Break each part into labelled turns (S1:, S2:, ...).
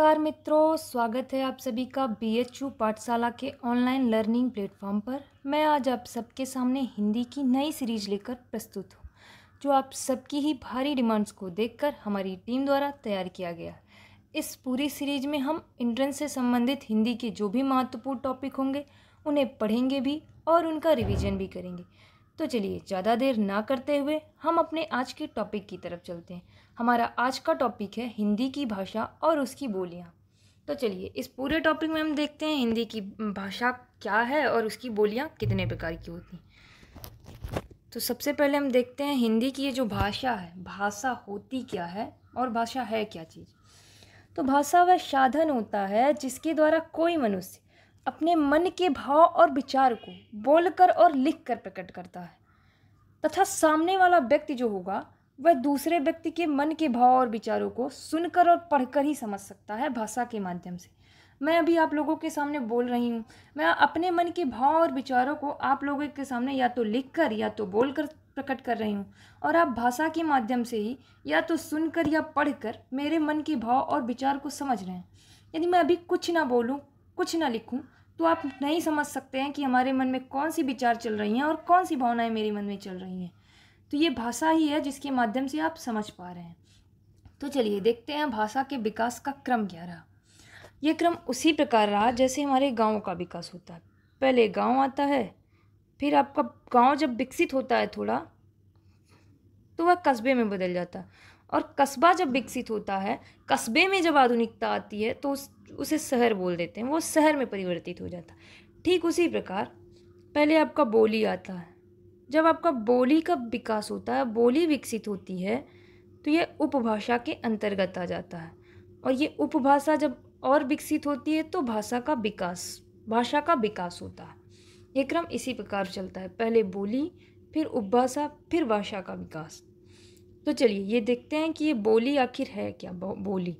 S1: नमस्कार मित्रों स्वागत है आप सभी का बी एच यू पाठशाला के ऑनलाइन लर्निंग प्लेटफॉर्म पर मैं आज आप सबके सामने हिंदी की नई सीरीज लेकर प्रस्तुत हूँ जो आप सबकी ही भारी डिमांड्स को देखकर हमारी टीम द्वारा तैयार किया गया इस पूरी सीरीज में हम इंट्रेंस से संबंधित हिंदी के जो भी महत्वपूर्ण टॉपिक होंगे उन्हें पढ़ेंगे भी और उनका रिविजन भी करेंगे तो चलिए ज़्यादा देर ना करते हुए हम अपने आज के टॉपिक की तरफ चलते हैं हमारा आज का टॉपिक है हिंदी की भाषा और उसकी बोलियाँ तो चलिए इस पूरे टॉपिक में हम देखते हैं हिंदी की भाषा क्या है और उसकी बोलियाँ कितने प्रकार की होती हैं तो सबसे पहले हम देखते हैं हिंदी की ये जो भाषा है भाषा होती क्या है और भाषा है क्या चीज़ तो भाषा वह साधन होता है जिसके द्वारा कोई मनुष्य अपने मन के भाव और विचार को बोलकर और लिखकर प्रकट करता है तथा सामने वाला व्यक्ति जो होगा वह दूसरे व्यक्ति के मन के भाव और विचारों को सुनकर और पढ़कर ही समझ सकता है भाषा के माध्यम से मैं अभी आप लोगों के सामने बोल रही हूँ मैं अपने मन के भाव और विचारों को आप लोगों के सामने या तो लिख कर या तो बोल कर प्रकट कर रही हूँ और आप भाषा के माध्यम से ही या तो सुनकर या पढ़कर मेरे मन के भाव और विचार को समझ रहे हैं यदि मैं अभी कुछ ना बोलूँ कुछ ना लिखूँ तो आप नहीं समझ सकते हैं कि हमारे मन में कौन सी विचार चल रही हैं और कौन सी भावनाएं मेरे मन में चल रही हैं तो ये भाषा ही है जिसके माध्यम से आप समझ पा रहे हैं तो चलिए देखते हैं भाषा के विकास का क्रम क्या रहा यह क्रम उसी प्रकार रहा जैसे हमारे गाँव का विकास होता है पहले गाँव आता है फिर आपका गाँव जब विकसित होता है थोड़ा तो वह कस्बे में बदल जाता है और कस्बा जब विकसित होता है कस्बे में जब आधुनिकता आती है तो उस उसे शहर बोल देते हैं वो शहर में परिवर्तित हो जाता है ठीक उसी प्रकार पहले आपका बोली आता है जब आपका बोली का विकास होता है बोली विकसित होती है तो ये उपभाषा के अंतर्गत आ जाता है और ये उपभाषा जब और विकसित होती है तो भाषा का विकास भाषा का विकास होता है ये क्रम इसी प्रकार चलता है पहले बोली फिर उपभाषा फिर भाषा का विकास तो चलिए ये देखते हैं कि ये बोली आखिर है क्या बोली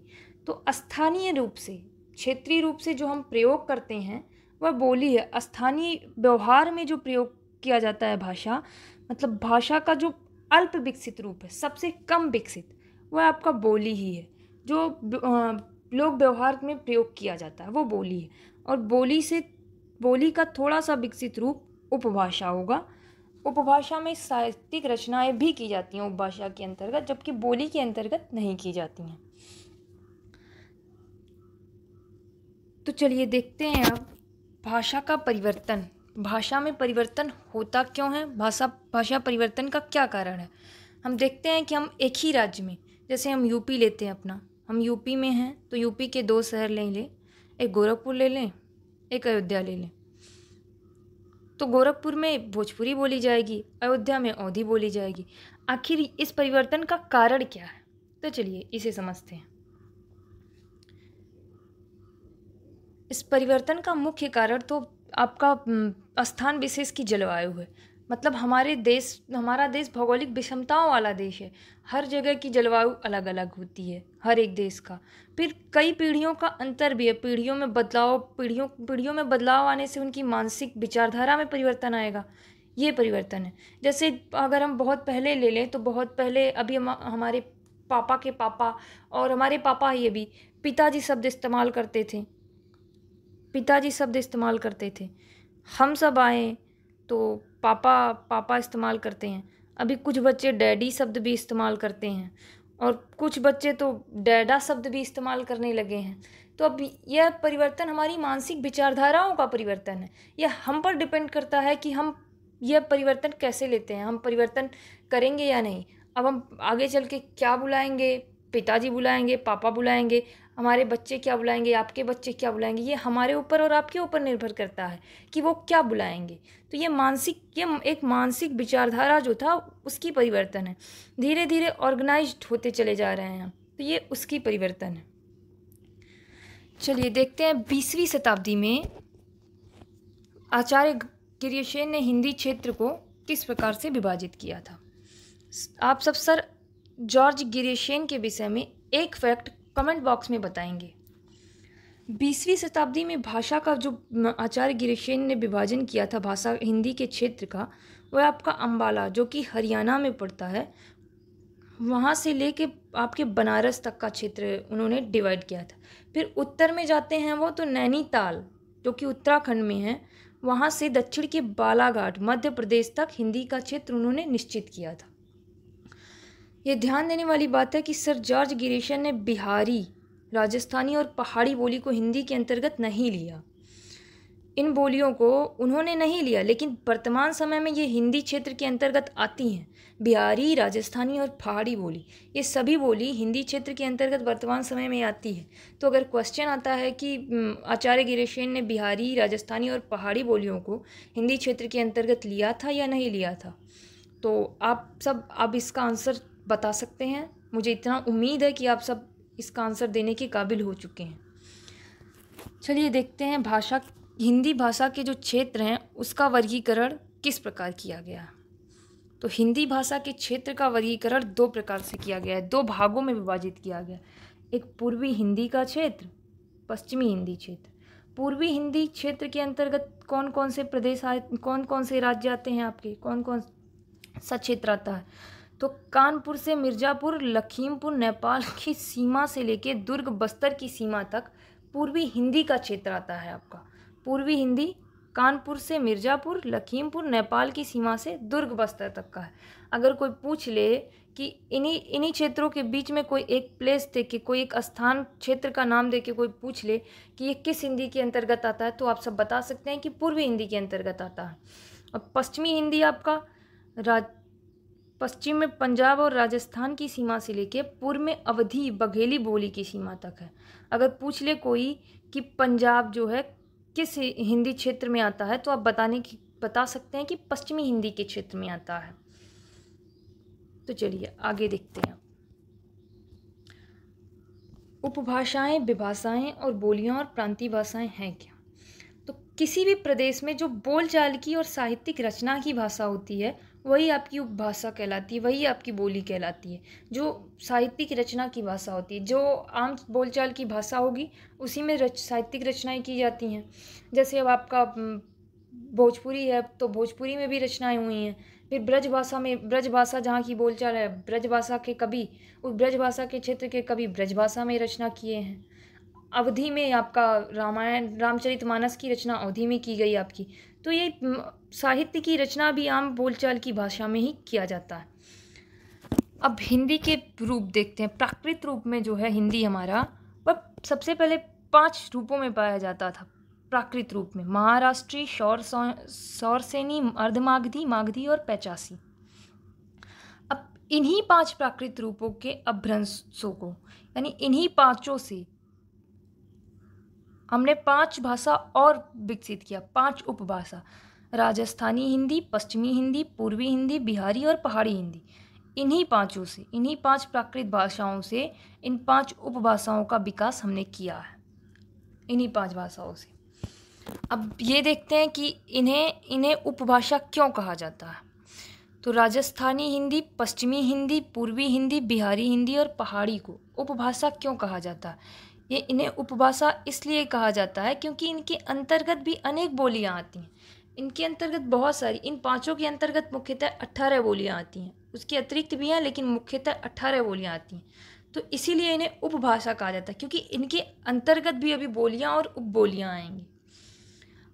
S1: तो स्थानीय रूप से क्षेत्रीय रूप से जो हम प्रयोग करते हैं वह बोली है स्थानीय व्यवहार में जो प्रयोग किया जाता है भाषा मतलब भाषा का जो अल्प विकसित रूप है सबसे कम विकसित वह आपका बोली ही है जो लोक व्यवहार में प्रयोग किया जाता है वो बोली है और बोली से बोली का थोड़ा सा विकसित रूप उपभाषा होगा उपभाषा में साहित्यिक रचनाएं भी की जाती हैं उपभाषा के अंतर्गत जबकि बोली के अंतर्गत नहीं की जाती हैं तो चलिए देखते हैं अब भाषा का परिवर्तन भाषा में परिवर्तन होता क्यों है भाषा भाषा परिवर्तन का क्या कारण है हम देखते हैं कि हम एक ही राज्य में जैसे हम यूपी लेते हैं अपना हम यूपी में हैं तो यूपी के दो शहर ले लें एक गोरखपुर ले लें एक अयोध्या ले लें तो गोरखपुर में भोजपुरी बोली जाएगी अयोध्या में औधी बोली जाएगी आखिर इस परिवर्तन का कारण क्या है तो चलिए इसे समझते हैं इस परिवर्तन का मुख्य कारण तो आपका स्थान विशेष की जलवायु है मतलब हमारे देश हमारा देश भौगोलिक विषमताओं वाला देश है हर जगह की जलवायु अलग अलग होती है हर एक देश का फिर कई पीढ़ियों का अंतर भी है पीढ़ियों में बदलाव पीढ़ियों पीढ़ियों में बदलाव आने से उनकी मानसिक विचारधारा में परिवर्तन आएगा ये परिवर्तन है जैसे अगर हम बहुत पहले ले लें तो बहुत पहले अभी हम हमारे पापा के पापा और हमारे पापा ये भी पिताजी शब्द इस्तेमाल करते थे पिताजी शब्द इस्तेमाल करते थे हम सब आए तो पापा पापा इस्तेमाल करते हैं अभी कुछ बच्चे डैडी शब्द भी इस्तेमाल करते हैं और कुछ बच्चे तो डैडा शब्द भी इस्तेमाल करने लगे हैं तो अब यह परिवर्तन हमारी मानसिक विचारधाराओं का परिवर्तन है यह हम पर डिपेंड करता है कि हम यह परिवर्तन कैसे लेते हैं हम परिवर्तन करेंगे या नहीं अब हम आगे चल के क्या बुलाएंगे पिताजी बुलाएंगे पापा बुलाएंगे हमारे बच्चे क्या बुलाएंगे आपके बच्चे क्या बुलाएंगे ये हमारे ऊपर और आपके ऊपर निर्भर करता है कि वो क्या बुलाएंगे तो ये मानसिक ये एक मानसिक विचारधारा जो था उसकी परिवर्तन है धीरे धीरे ऑर्गेनाइज होते चले जा रहे हैं तो ये उसकी परिवर्तन है चलिए देखते हैं बीसवीं शताब्दी में आचार्य गिरीशेन ने हिंदी क्षेत्र को किस प्रकार से विभाजित किया था आप सब सर जॉर्ज गिरीशेन के विषय में एक फैक्ट कमेंट बॉक्स में बताएंगे बीसवीं शताब्दी में भाषा का जो आचार्य गिरीशेन ने विभाजन किया था भाषा हिंदी के क्षेत्र का वह आपका अम्बाला जो कि हरियाणा में पड़ता है वहाँ से लेके आपके बनारस तक का क्षेत्र उन्होंने डिवाइड किया था फिर उत्तर में जाते हैं वो तो नैनीताल जो कि उत्तराखंड में है वहाँ से दक्षिण के बालाघाट मध्य प्रदेश तक हिंदी का क्षेत्र उन्होंने निश्चित किया था ये ध्यान देने वाली बात है कि सर जॉर्ज गिरीशन ने बिहारी राजस्थानी और पहाड़ी बोली को हिंदी के अंतर्गत नहीं लिया इन बोलियों को उन्होंने नहीं लिया लेकिन वर्तमान समय में ये हिंदी क्षेत्र के अंतर्गत आती हैं बिहारी राजस्थानी और पहाड़ी बोली ये सभी बोली हिंदी क्षेत्र के अंतर्गत वर्तमान समय में आती है तो अगर क्वेश्चन आता है कि आचार्य गिरीशन ने बिहारी राजस्थानी और पहाड़ी बोलियों को हिंदी क्षेत्र के अंतर्गत लिया था या नहीं लिया था तो आप सब आप इसका आंसर बता सकते हैं मुझे इतना उम्मीद है कि आप सब इसका आंसर देने के काबिल हो चुके हैं चलिए देखते हैं भाषा हिंदी भाषा के जो क्षेत्र हैं उसका वर्गीकरण किस प्रकार किया गया तो हिंदी भाषा के क्षेत्र का वर्गीकरण दो प्रकार से किया गया है दो भागों में विभाजित किया गया एक पूर्वी हिंदी का क्षेत्र पश्चिमी हिंदी क्षेत्र पूर्वी हिंदी क्षेत्र के अंतर्गत कौन कौन से प्रदेश आए कौन कौन से राज्य आते हैं आपके कौन कौन सा क्षेत्र आता है तो कानपुर से मिर्ज़ापुर लखीमपुर नेपाल की सीमा से लेके दुर्ग बस्तर की सीमा तक पूर्वी हिंदी का क्षेत्र आता है आपका पूर्वी हिंदी कानपुर से मिर्ज़ापुर लखीमपुर नेपाल की सीमा से दुर्ग बस्तर तक का है अगर कोई पूछ ले कि इन्हीं इन्हीं क्षेत्रों के बीच में कोई एक प्लेस दे के कोई एक स्थान क्षेत्र का नाम दे के कोई पूछ ले कि ये किस हिंदी के अंतर्गत आता है तो आप सब बता सकते हैं कि पूर्वी हिंदी के अंतर्गत आता है और पश्चिमी हिंदी आपका राज पश्चिम में पंजाब और राजस्थान की सीमा से लेकर पूर्व में अवधि बघेली बोली की सीमा तक है अगर पूछ ले कोई कि पंजाब जो है किस हिंदी क्षेत्र में आता है तो आप बताने की बता सकते हैं कि पश्चिमी हिंदी के क्षेत्र में आता है तो चलिए आगे देखते हैं उपभाषाएं विभाषाएं और बोलियां और प्रांतीय भाषाएं हैं क्या तो किसी भी प्रदेश में जो बोलचाल की और साहित्यिक रचना की भाषा होती है वही आपकी उपभाषा कहलाती है वही आपकी बोली कहलाती है जो साहित्यिक रचना की भाषा होती है जो आम बोलचाल की भाषा होगी उसी में रच साहित्यिक रचनाएं की जाती हैं जैसे अब आपका भोजपुरी है तो भोजपुरी में भी रचनाएं हुई हैं फिर ब्रज भाषा में ब्रज भाषा जहाँ की बोलचाल है ब्रज भाषा के कवि उस ब्रज भाषा के क्षेत्र के कवि ब्रज भाषा में रचना किए हैं अवधि में आपका रामायण रामचरितमानस की रचना अवधि में की गई आपकी तो ये साहित्य की रचना भी आम बोलचाल की भाषा में ही किया जाता है अब हिंदी के रूप देखते हैं प्राकृत रूप में जो है हिंदी हमारा वह सबसे पहले पांच रूपों में पाया जाता था प्राकृत रूप में महाराष्ट्रीय शौर सौरसेनी अर्धमागधी मागधी और पैचासी अब इन्हीं पांच प्राकृत रूपों के अभ्रंशों को यानी इन्हीं पांचों से हमने पांच भाषा और विकसित किया पांच उपभाषा राजस्थानी हिंदी पश्चिमी हिंदी पूर्वी हिंदी बिहारी और पहाड़ी हिंदी इन्हीं पांचों से इन्हीं पांच प्राकृत भाषाओं से इन पांच उपभाषाओं का विकास हमने किया है इन्हीं पांच भाषाओं से अब ये देखते हैं कि इन्हें इन्हें उपभाषा क्यों कहा जाता है तो राजस्थानी हिंदी पश्चिमी हिंदी पूर्वी हिंदी बिहारी हिंदी और पहाड़ी को उपभाषा क्यों कहा जाता है ये इन्हें उपभाषा इसलिए कहा जाता है क्योंकि इनके अंतर्गत भी अनेक बोलियाँ आती हैं इनके अंतर्गत बहुत सारी इन पांचों के अंतर्गत मुख्यतः अट्ठारह बोलियाँ आती हैं उसके अतिरिक्त भी हैं लेकिन मुख्यतः अट्ठारह बोलियाँ आती हैं तो इसीलिए इन्हें उपभाषा कहा जाता है क्योंकि इनके अंतर्गत भी अभी बोलियाँ और उप बोलियाँ आएंगी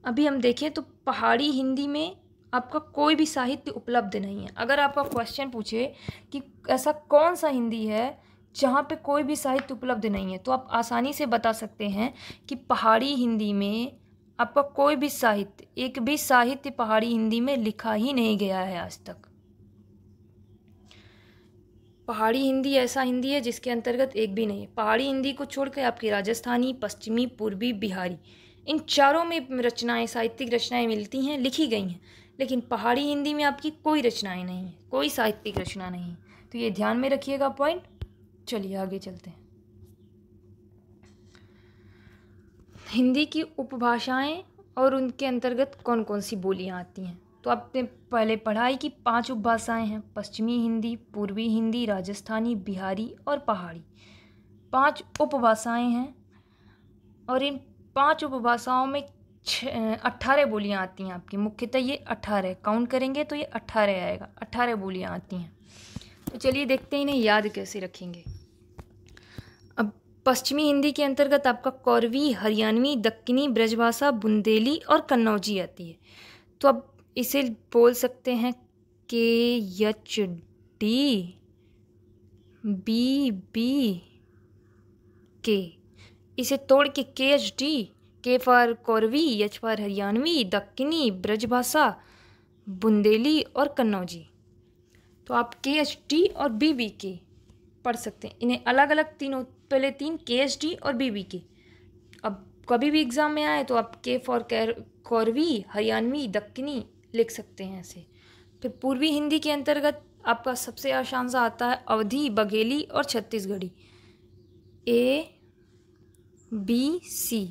S1: अभी हम देखें तो पहाड़ी हिंदी में आपका कोई भी साहित्य उपलब्ध नहीं है अगर आपका क्वेश्चन पूछे कि ऐसा कौन सा हिंदी है जहाँ पे कोई भी साहित्य उपलब्ध नहीं है तो आप आसानी से बता सकते हैं कि पहाड़ी हिंदी में आपका कोई भी साहित्य एक भी साहित्य पहाड़ी हिंदी में लिखा ही नहीं गया है आज तक पहाड़ी हिंदी ऐसा हिंदी है जिसके अंतर्गत एक भी नहीं है पहाड़ी हिंदी को छोड़कर आपकी राजस्थानी पश्चिमी पूर्वी बिहारी इन चारों में रचनाएं साहित्यिक रचनाएं मिलती हैं लिखी गई हैं लेकिन पहाड़ी हिंदी में आपकी कोई रचनाएं नहीं है कोई साहित्यिक रचना नहीं है तो ये ध्यान में रखिएगा पॉइंट चलिए आगे चलते हैं हिंदी की उपभाषाएं और उनके अंतर्गत कौन कौन सी बोलियां आती हैं तो आपने पहले पढ़ाई की पांच उपभाषाएं हैं पश्चिमी हिंदी पूर्वी हिंदी राजस्थानी बिहारी और पहाड़ी पांच उपभाषाएं हैं और इन पांच उपभाषाओं में छ अट्ठारह बोलियाँ आती हैं आपकी मुख्यतः ये अट्ठारह काउंट करेंगे तो ये अट्ठारह आएगा अट्ठारह बोलियाँ आती हैं तो चलिए देखते हैं इन्हें याद कैसे रखेंगे पश्चिमी हिंदी के अंतर्गत आपका कौरवी हरियाणवी दक्कनी ब्रजभाषा बुंदेली और कन्नौजी आती है तो अब इसे बोल सकते हैं के यच डी बी बी के इसे तोड़ के K H D K for Kauravi H for Haryanvi Dakkhini Brajbhasha Bundeli और कन्नौजी तो आप के एच डी और बी बी के पढ़ सकते हैं इन्हें अलग अलग तीनों पहले तीन के एस डी और बी बी के अब कभी भी एग्ज़ाम में आए तो आप के फॉर कैर कौरवी हरियाणवी दक्कनी लिख सकते हैं ऐसे फिर पूर्वी हिंदी के अंतर्गत आपका सबसे आसान सा आता है अवधि बघेली और छत्तीसगढ़ी ए बी सी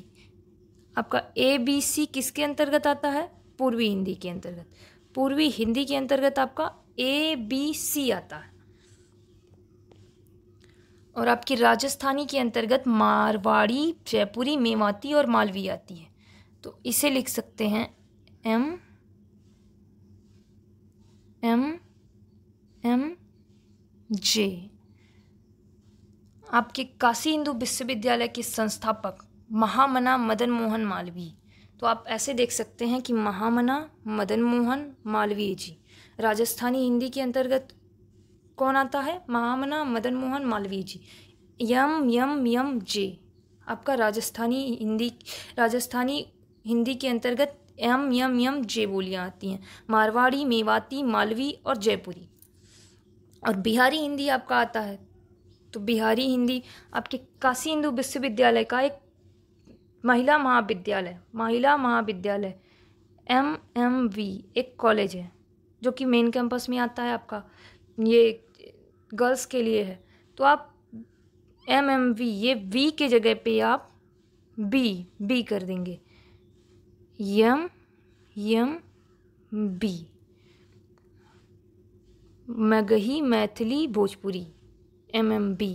S1: आपका ए बी सी किसके अंतर्गत आता है पूर्वी हिंदी के अंतर्गत पूर्वी हिंदी के अंतर्गत आपका ए बी सी आता है और आपकी राजस्थानी के अंतर्गत मारवाड़ी जयपुरी मेवाती और मालवी आती है तो इसे लिख सकते हैं एम एम एम जे आपके काशी हिंदू विश्वविद्यालय के संस्थापक महामना मदन मोहन मालवीय तो आप ऐसे देख सकते हैं कि महामना मदन मोहन मालवीय जी राजस्थानी हिंदी के अंतर्गत कौन आता है महामना मदन मोहन मालवीय जी यम यम यम जे आपका राजस्थानी हिंदी राजस्थानी हिंदी के अंतर्गत एम यम यम जे बोलियाँ आती हैं मारवाड़ी मेवाती मालवी और जयपुरी और बिहारी हिंदी आपका आता है तो बिहारी हिंदी आपके काशी हिंदू विश्वविद्यालय का एक महिला महाविद्यालय महिला महाविद्यालय एम एम वी एक कॉलेज है जो कि मेन कैंपस में आता है आपका ये गर्ल्स के लिए है तो आप एम एम वी ये वी के जगह पे आप बी बी कर देंगे M M B Magahi Maithili Bhojpuri M M B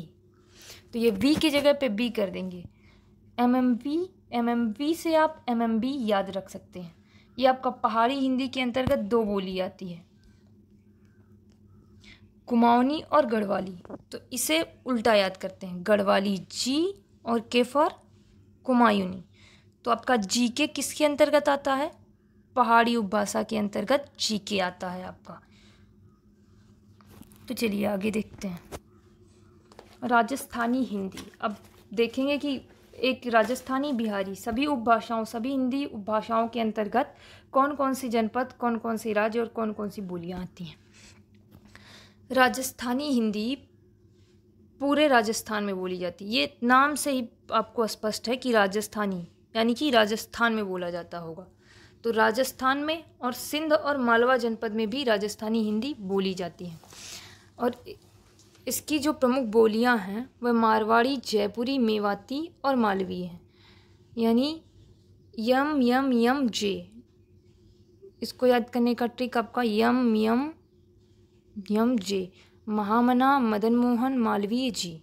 S1: तो ये वी के जगह पे बी कर देंगे M M B M M B से आप एम एम बी याद रख सकते हैं ये आपका पहाड़ी हिंदी के अंतर्गत दो बोली आती है कुमाऊनी और गढ़वाली तो इसे उल्टा याद करते हैं गढ़वाली जी और के फॉर कुमायूनी तो आपका जी के किसके अंतर्गत आता है पहाड़ी उपभाषा के अंतर्गत जी के आता है आपका तो चलिए आगे देखते हैं राजस्थानी हिंदी अब देखेंगे कि एक राजस्थानी बिहारी सभी उपभाषाओं सभी हिंदी उपभाषाओं के अंतर्गत कौन कौन सी जनपद कौन कौन से राज्य और कौन कौन सी बोलियाँ आती हैं राजस्थानी हिंदी पूरे राजस्थान में बोली जाती है ये नाम से ही आपको स्पष्ट है कि राजस्थानी यानी कि राजस्थान में बोला जाता होगा तो राजस्थान में और सिंध और मालवा जनपद में भी राजस्थानी हिंदी बोली जाती है और इसकी जो प्रमुख बोलियां हैं वह मारवाड़ी जयपुरी मेवाती और मालवी हैं यानी यम यम यम जे इसको याद करने का ट्रिक आपका यम यम यम जे महामना मदन मोहन मालवीय जी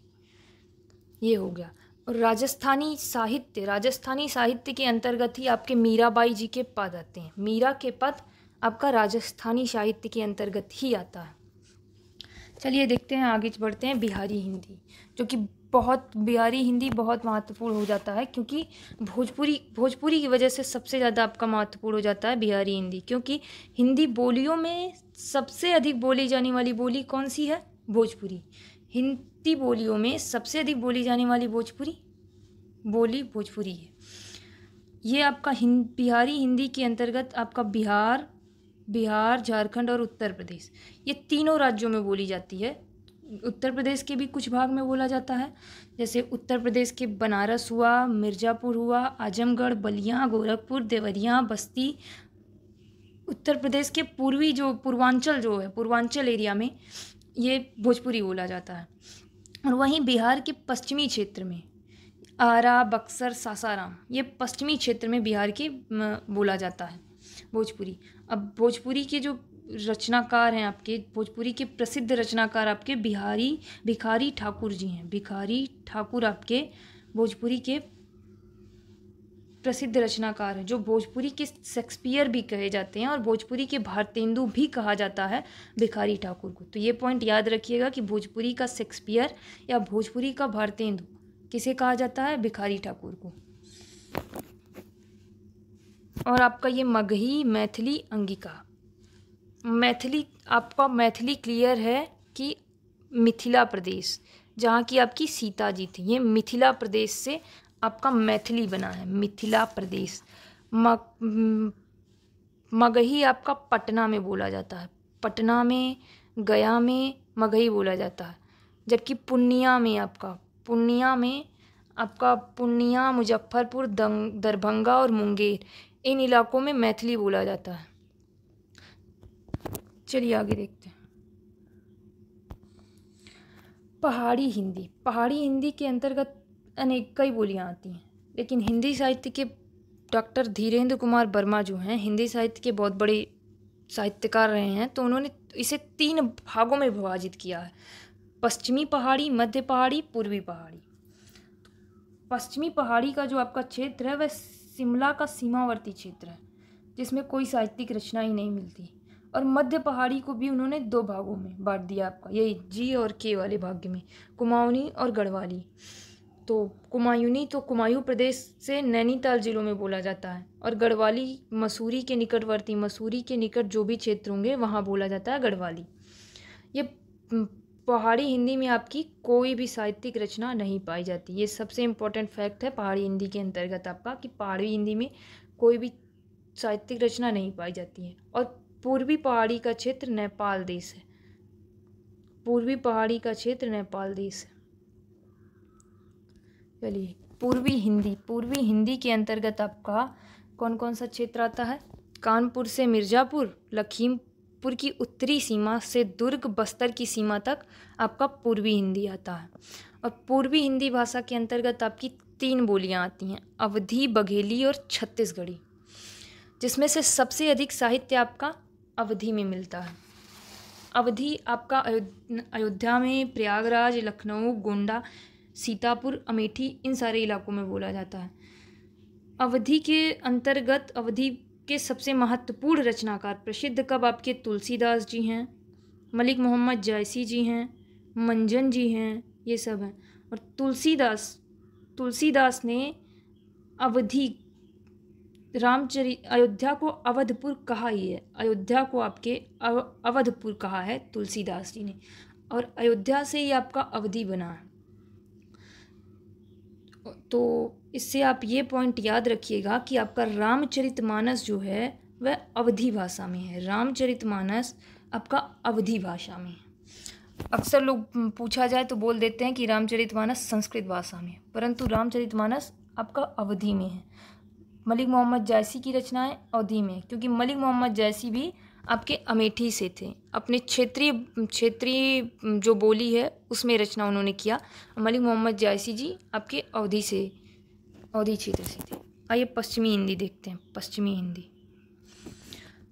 S1: ये हो गया और राजस्थानी साहित्य राजस्थानी साहित्य के अंतर्गत ही आपके मीराबाई जी के पद आते हैं मीरा के पद आपका राजस्थानी साहित्य के अंतर्गत ही आता है चलिए देखते हैं आगे बढ़ते हैं बिहारी हिंदी जो कि बहुत बिहारी हिंदी बहुत महत्वपूर्ण हो जाता है क्योंकि भोजपुरी भोजपुरी की वजह से सबसे ज़्यादा आपका महत्वपूर्ण हो जाता है बिहारी हिंदी क्योंकि हिंदी बोलियों में सबसे अधिक बोली जाने वाली बोली कौन सी है भोजपुरी हिंदी बोलियों में सबसे अधिक बोली जाने वाली भोजपुरी बोली भोजपुरी है ये आपका हिंद बिहारी हिंदी के अंतर्गत आपका बिहार बिहार झारखंड और उत्तर प्रदेश ये तीनों राज्यों में बोली जाती है उत्तर प्रदेश के भी कुछ भाग में बोला जाता है जैसे उत्तर प्रदेश के बनारस हुआ मिर्ज़ापुर हुआ आजमगढ़ बलिया गोरखपुर देवरिया बस्ती उत्तर प्रदेश के पूर्वी जो पूर्वांचल जो है पूर्वांचल एरिया में ये भोजपुरी बोला जाता है और वहीं बिहार के पश्चिमी क्षेत्र में आरा बक्सर सासाराम ये पश्चिमी क्षेत्र में बिहार के बोला जाता है भोजपुरी अब भोजपुरी के जो रचनाकार हैं आपके भोजपुरी के प्रसिद्ध रचनाकार आपके बिहारी भिखारी ठाकुर जी हैं भिखारी ठाकुर आपके भोजपुरी के प्रसिद्ध रचनाकार हैं जो भोजपुरी के शेक्सपियर भी कहे जाते हैं और भोजपुरी के भारतेंदु भी कहा जाता है भिखारी ठाकुर को तो ये पॉइंट याद रखिएगा कि भोजपुरी का शेक्सपियर या भोजपुरी का भारतेंदु किसे कहा जाता है भिखारी ठाकुर को और आपका ये मगही मैथिली अंगिका मैथिली आपका मैथिली क्लियर है कि मिथिला प्रदेश जहाँ की आपकी सीता जी थी ये मिथिला प्रदेश से आपका मैथिली बना है मिथिला प्रदेश मगही आपका पटना में बोला जाता है पटना में गया में मगही बोला जाता है जबकि पूर्णिया में आपका पूर्णिया में आपका पूर्णिया मुजफ्फरपुर दरभंगा और मुंगेर इन इलाकों में मैथिली बोला जाता है चलिए आगे देखते हैं पहाड़ी हिंदी पहाड़ी हिंदी के अंतर्गत अनेक कई बोलियाँ आती हैं लेकिन हिंदी साहित्य के डॉक्टर धीरेंद्र कुमार वर्मा जो हैं हिंदी साहित्य के बहुत बड़े साहित्यकार रहे हैं तो उन्होंने इसे तीन भागों में विभाजित किया है पश्चिमी पहाड़ी मध्य पहाड़ी पूर्वी पहाड़ी पश्चिमी पहाड़ी का जो आपका क्षेत्र है वह शिमला का सीमावर्ती क्षेत्र है जिसमें कोई साहित्यिक रचना ही नहीं मिलती और मध्य पहाड़ी को भी उन्होंने दो भागों में बांट दिया आपका यही जी और के वाले भाग्य में कुमाऊनी और गढ़वाली तो कुमायूनी तो कुमायूं प्रदेश से नैनीताल जिलों में बोला जाता है और गढ़वाली मसूरी के निकटवर्ती मसूरी के निकट जो भी क्षेत्र होंगे वहाँ बोला जाता है गढ़वाली ये पहाड़ी हिंदी में आपकी कोई भी साहित्यिक रचना नहीं पाई जाती ये सबसे इम्पोर्टेंट फैक्ट है पहाड़ी हिंदी के अंतर्गत आपका कि पहाड़ी हिंदी में कोई भी साहित्यिक रचना नहीं पाई जाती है और पूर्वी पहाड़ी का क्षेत्र नेपाल देश है पूर्वी पहाड़ी का क्षेत्र नेपाल देश है चलिए पूर्वी हिंदी पूर्वी हिंदी के अंतर्गत आपका कौन कौन सा क्षेत्र आता है कानपुर से मिर्ज़ापुर लखीमपुर की उत्तरी सीमा से दुर्ग बस्तर की सीमा तक आपका पूर्वी हिंदी आता है और पूर्वी हिंदी भाषा के अंतर्गत आपकी तीन बोलियां आती हैं अवधी बघेली और छत्तीसगढ़ी जिसमें से सबसे अधिक साहित्य आपका अवधि में मिलता है अवधि आपका अयोध्या में प्रयागराज लखनऊ गोंडा सीतापुर अमेठी इन सारे इलाकों में बोला जाता है अवधि के अंतर्गत अवधि के सबसे महत्वपूर्ण रचनाकार प्रसिद्ध कब आपके तुलसीदास जी हैं मलिक मोहम्मद जायसी जी हैं मंजन जी हैं ये सब हैं और तुलसीदास तुलसीदास ने अवधि रामचरित अयोध्या को अवधपुर कहा ही है अयोध्या को आपके अव, अवधपुर कहा है तुलसीदास जी ने और अयोध्या से ही आपका अवधि बना है तो इससे आप ये पॉइंट याद रखिएगा कि आपका रामचरित मानस जो है वह अवधि भाषा में है रामचरित मानस आपका अवधि भाषा में है अक्सर लोग पूछा जाए तो बोल देते हैं कि रामचरित मानस संस्कृत भाषा में परंतु रामचरित मानस आपका अवधि में है मलिक मोहम्मद जैसी की रचनाएं अवधि में क्योंकि मलिक मोहम्मद जैसी भी आपके अमेठी से थे अपने क्षेत्रीय क्षेत्रीय जो बोली है उसमें रचना उन्होंने किया मलिक मोहम्मद जैसी जी आपके अवधि से अवधि क्षेत्र से थे आइए पश्चिमी हिंदी देखते हैं पश्चिमी हिंदी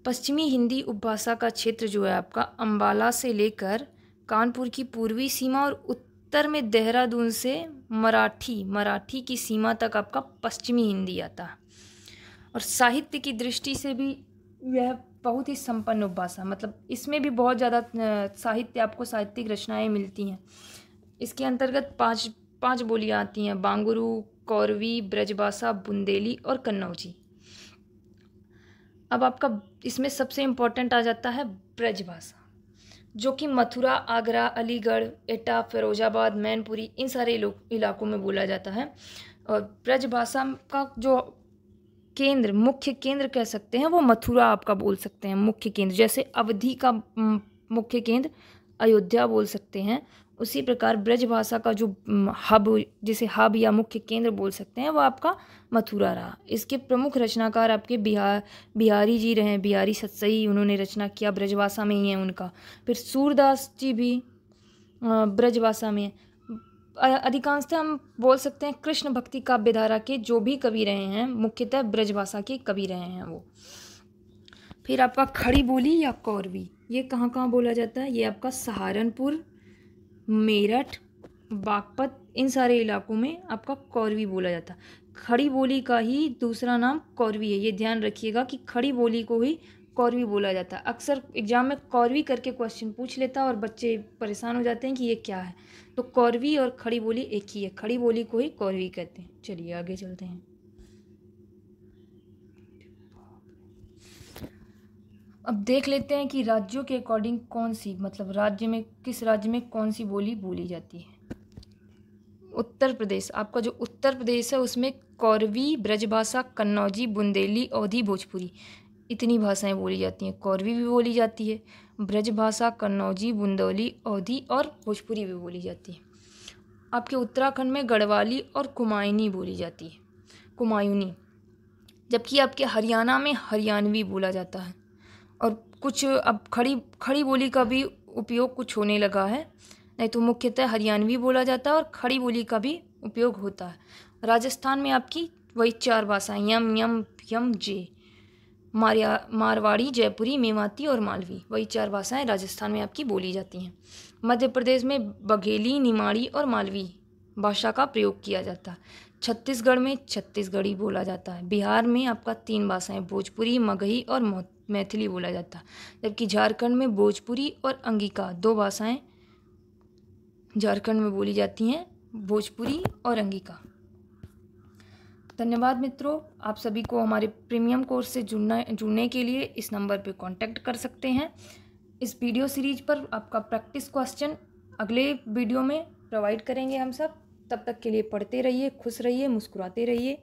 S1: पश्चिमी हिंदी उपभाषा का क्षेत्र जो है आपका अम्बाला से लेकर कानपुर की पूर्वी सीमा और उत्तर में देहरादून से मराठी मराठी की सीमा तक आपका पश्चिमी हिंदी आता है और साहित्य की दृष्टि से भी यह बहुत ही संपन्न उपभाषा मतलब इसमें भी बहुत ज़्यादा साहित्य आपको साहित्यिक रचनाएं मिलती हैं इसके अंतर्गत पांच पांच बोलियाँ आती हैं बांगुरू कौरवी ब्रजभाषा बुंदेली और कन्नौजी अब आपका इसमें सबसे इम्पोर्टेंट आ जाता है ब्रजभाषा जो कि मथुरा आगरा अलीगढ़ एटा फिरोजाबाद मैनपुरी इन सारे इलाकों में बोला जाता है और ब्रजभाषा का जो केंद्र मुख्य केंद्र कह सकते हैं वो मथुरा आपका बोल सकते हैं मुख्य केंद्र जैसे अवधि का मुख्य केंद्र अयोध्या बोल सकते हैं उसी प्रकार ब्रज भाषा का जो हब जिसे हब या मुख्य केंद्र बोल सकते हैं वो आपका मथुरा रहा इसके प्रमुख रचनाकार आपके बिहार बिहारी जी रहे बिहारी सत्सई उन्होंने रचना किया ब्रजभाषा में ही है उनका फिर सूरदास जी भी ब्रजभाषा में अधिकांशतः हम बोल सकते हैं कृष्ण भक्ति काव्यधारा के जो भी कवि रहे हैं मुख्यतः ब्रजभाषा के कवि रहे हैं वो फिर आपका खड़ी बोली या कौरवी ये कहाँ कहाँ बोला जाता है ये आपका सहारनपुर मेरठ बागपत इन सारे इलाकों में आपका कौरवी बोला जाता है खड़ी बोली का ही दूसरा नाम कौरवी है ये ध्यान रखिएगा कि खड़ी बोली को ही कौरवी बोला जाता है अक्सर एग्ज़ाम में कौरवी करके क्वेश्चन पूछ लेता है और बच्चे परेशान हो जाते हैं कि ये क्या है तो कौरवी और खड़ी बोली एक ही है खड़ी बोली को ही कौरवी कहते हैं चलिए आगे चलते हैं अब देख लेते हैं कि राज्यों के अकॉर्डिंग कौन सी मतलब राज्य में किस राज्य में कौन सी बोली बोली जाती है उत्तर प्रदेश आपका जो उत्तर प्रदेश है उसमें कौरवी ब्रजभाषा कन्नौजी बुंदेली औधी भोजपुरी इतनी भाषाएं बोली जाती हैं कौरवी भी बोली जाती है ब्रज भाषा कन्नौजी बुंदौली अवधी और भोजपुरी भी बोली जाती है आपके उत्तराखंड में गढ़वाली और कुमायूनी बोली जाती है कुमायूनी जबकि आपके हरियाणा में हरियाणवी बोला जाता है और कुछ अब खड़ी खड़ी बोली का भी उपयोग कुछ होने लगा है नहीं तो मुख्यतः हरियाणवी बोला जाता है और खड़ी बोली का भी उपयोग होता है राजस्थान में आपकी वही चार भाषाएँ यम यम यम जे मारिया मारवाड़ी जयपुरी मेवाती और मालवी वही चार भाषाएं राजस्थान में आपकी बोली जाती हैं मध्य प्रदेश में बघेली निमाड़ी और मालवी भाषा का प्रयोग किया जाता है छत्तीसगढ़ में छत्तीसगढ़ी बोला जाता है बिहार में आपका तीन भाषाएं भोजपुरी मगही और मैथिली बोला जाता है जबकि झारखंड में भोजपुरी और अंगिका दो भाषाएँ झारखंड में बोली जाती हैं भोजपुरी और अंगिका धन्यवाद मित्रों आप सभी को हमारे प्रीमियम कोर्स से जुड़ना जुड़ने के लिए इस नंबर पर कॉन्टैक्ट कर सकते हैं इस वीडियो सीरीज पर आपका प्रैक्टिस क्वेश्चन अगले वीडियो में प्रोवाइड करेंगे हम सब तब तक के लिए पढ़ते रहिए खुश रहिए मुस्कुराते रहिए